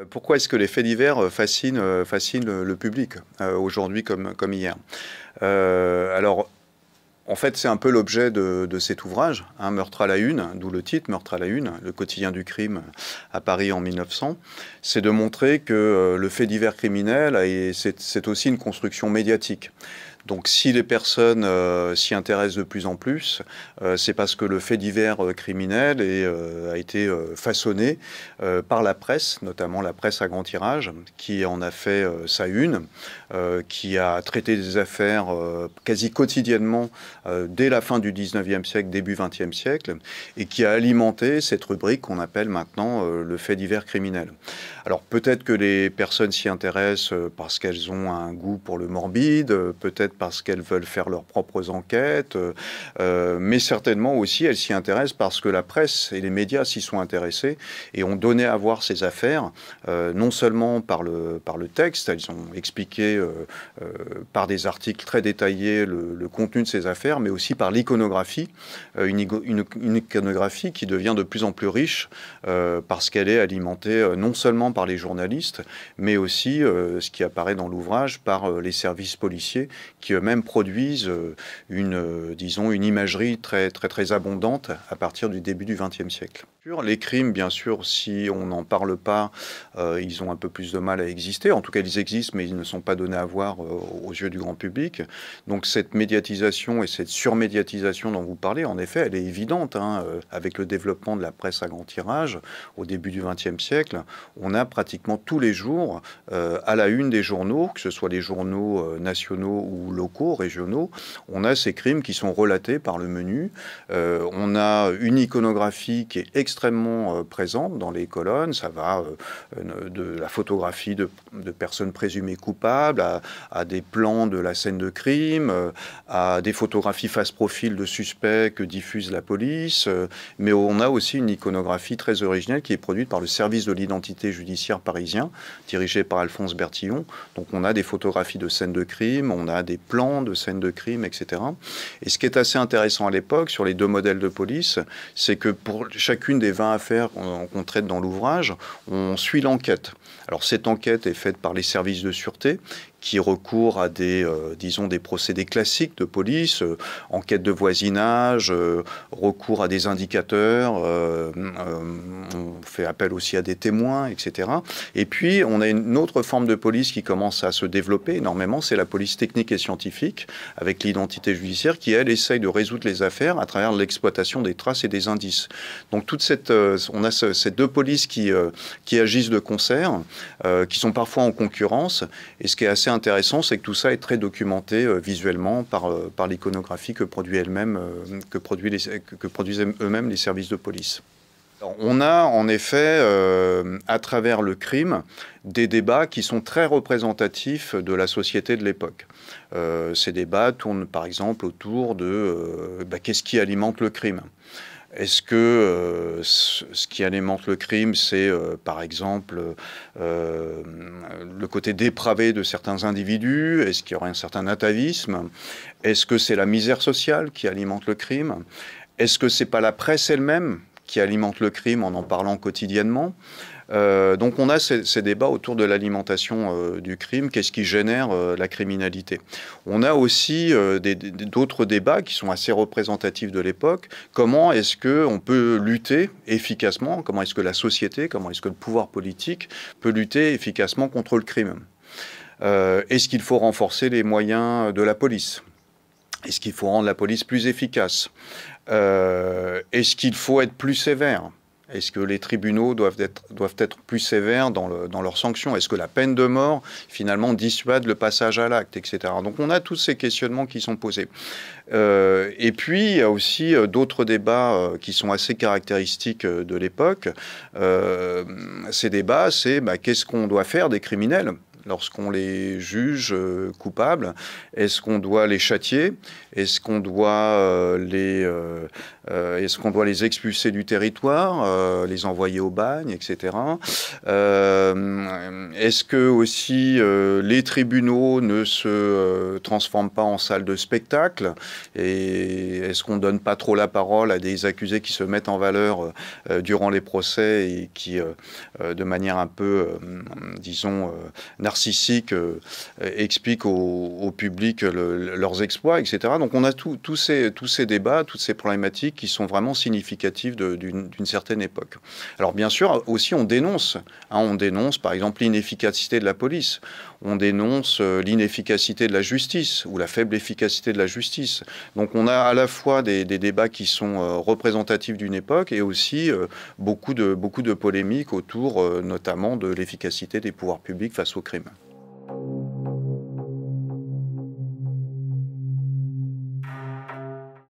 Euh, pourquoi est-ce que les faits divers euh, euh, fascinent, le, public, aujourd'hui comme, hier Alors, en fait, c'est un peu l'objet de, cet ouvrage, hein, Meurtre à la Une, d'où le titre Meurtre à la Une, le quotidien du crime à Paris en 1900. C'est de montrer que le fait divers criminel, c'est aussi une construction médiatique. Donc si les personnes euh, s'y intéressent de plus en plus, euh, c'est parce que le fait divers euh, criminel a été façonné par la presse, notamment la presse à grand tirage, qui en a fait sa une, qui a traité des affaires quasi quotidiennement dès la fin du 19e siècle, début 20e siècle, et qui a alimenté cette rubrique qu'on appelle maintenant le fait divers criminel. Alors peut-être que les personnes s'y intéressent parce qu'elles ont un goût pour le morbide, peut-être parce qu'elles veulent faire leurs propres enquêtes, euh, euh, mais certainement aussi elles s'y intéressent parce que la presse et les médias s'y sont intéressés et ont donné à voir ces affaires, euh, non seulement par le, par le texte, elles ont expliqué par des articles très détaillés le, contenu de ces affaires, mais aussi par l'iconographie, une, une, une, iconographie qui devient de plus en plus riche parce qu'elle est alimentée non seulement par les journalistes, mais aussi, ce qui apparaît dans l'ouvrage, par les services policiers qui eux-mêmes produisent euh, une, euh, disons, une imagerie très, très, très abondante à partir du début du XXe siècle. Les crimes, bien sûr, si on n'en parle pas, euh, ils ont un peu plus de mal à exister. En tout cas, ils existent, mais ils ne sont pas donnés à voir euh, aux yeux du grand public. Donc cette médiatisation et cette surmédiatisation dont vous parlez, en effet, elle est évidente. Hein. Euh, avec le développement de la presse à grand tirage, au début du XXe siècle, on a pratiquement tous les jours à la une des journaux, que ce soit les journaux nationaux ou locaux, régionaux, on a ces crimes qui sont relatés par le menu. on a une iconographie qui est extrêmement extrêmement euh, présente dans les colonnes. Ça va euh, de la photographie de, personnes présumées coupables à, à, des plans de la scène de crime, euh, à des photographies face profil de suspects que diffuse la police. Mais on a aussi une iconographie très originelle qui est produite par le service de l'identité judiciaire parisien, dirigé par Alphonse Bertillon. Donc on a des photographies de scènes de crime, on a des plans de scènes de crime, etc. Et ce qui est assez intéressant à l'époque sur les deux modèles de police, c'est que pour chacune des 20 affaires qu'on traite dans l'ouvrage, on suit l'enquête. Alors cette enquête est faite par les services de sûreté qui recourent à des, euh, disons, des procédés classiques de police, euh, enquête de voisinage, euh, recours à des indicateurs, on fait appel aussi à des témoins, etc. Et puis, on a une autre forme de police qui commence à se développer énormément, c'est la police technique et scientifique, avec l'identité judiciaire, qui, elle, essaye de résoudre les affaires à travers l'exploitation des traces et des indices. Donc, toutes euh, on a ces deux polices qui, euh, qui agissent de concert, euh, qui sont parfois en concurrence. Et ce qui est assez intéressant, c'est que tout ça est très documenté visuellement par, par l'iconographie que produit elle-même, que, produit que produisent eux-mêmes les services de police. On a en effet, à travers le crime, des débats qui sont très représentatifs de la société de l'époque. ces débats tournent par exemple autour de bah, qu'est-ce qui alimente le crime est-ce que euh, ce qui alimente le crime, c'est euh, par exemple euh, le côté dépravé de certains individus Est-ce qu'il y aurait un certain atavisme Est-ce que c'est la misère sociale qui alimente le crime Est-ce que c'est pas la presse elle-même qui alimente le crime en en parlant quotidiennement. Euh, donc on a ces, débats autour de l'alimentation euh, du crime, qu'est-ce qui génère euh, la criminalité. On a aussi d'autres débats qui sont assez représentatifs de l'époque. Comment est-ce que qu'on peut lutter efficacement Comment est-ce que la société, comment est-ce que le pouvoir politique peut lutter efficacement contre le crime Est-ce qu'il faut renforcer les moyens de la police est-ce qu'il faut rendre la police plus efficace euh, est-ce qu'il faut être plus sévère est-ce que les tribunaux doivent être, doivent être plus sévères dans, leurs sanctions Est-ce que la peine de mort, finalement, dissuade le passage à l'acte, etc. Donc on a tous ces questionnements qui sont posés. Euh, et puis, il y a aussi euh, d'autres débats qui sont assez caractéristiques de l'époque. ces débats, c'est bah, qu'est-ce qu'on doit faire des criminels lorsqu'on les juge euh, coupables Est-ce qu'on doit les châtier Est-ce qu'on doit, euh, les, euh, est-ce doit les expulser du territoire, les envoyer au bagne, etc. est-ce que aussi les tribunaux ne se transforment pas en salles de spectacle Et est-ce qu'on ne donne pas trop la parole à des accusés qui se mettent en valeur durant les procès et qui, de manière un peu, disons, narcissiques euh, explique au, public leurs exploits, etc. Donc on a tous ces, tous ces débats, toutes ces problématiques qui sont vraiment significatives d'une certaine époque. Alors bien sûr, aussi on dénonce, hein, on dénonce par exemple l'inefficacité de la police, on dénonce euh, l'inefficacité de la justice ou la faible efficacité de la justice. Donc on a à la fois des, débats qui sont euh, représentatifs d'une époque et aussi beaucoup, de, beaucoup de polémiques autour notamment de l'efficacité des pouvoirs publics face aux crimes.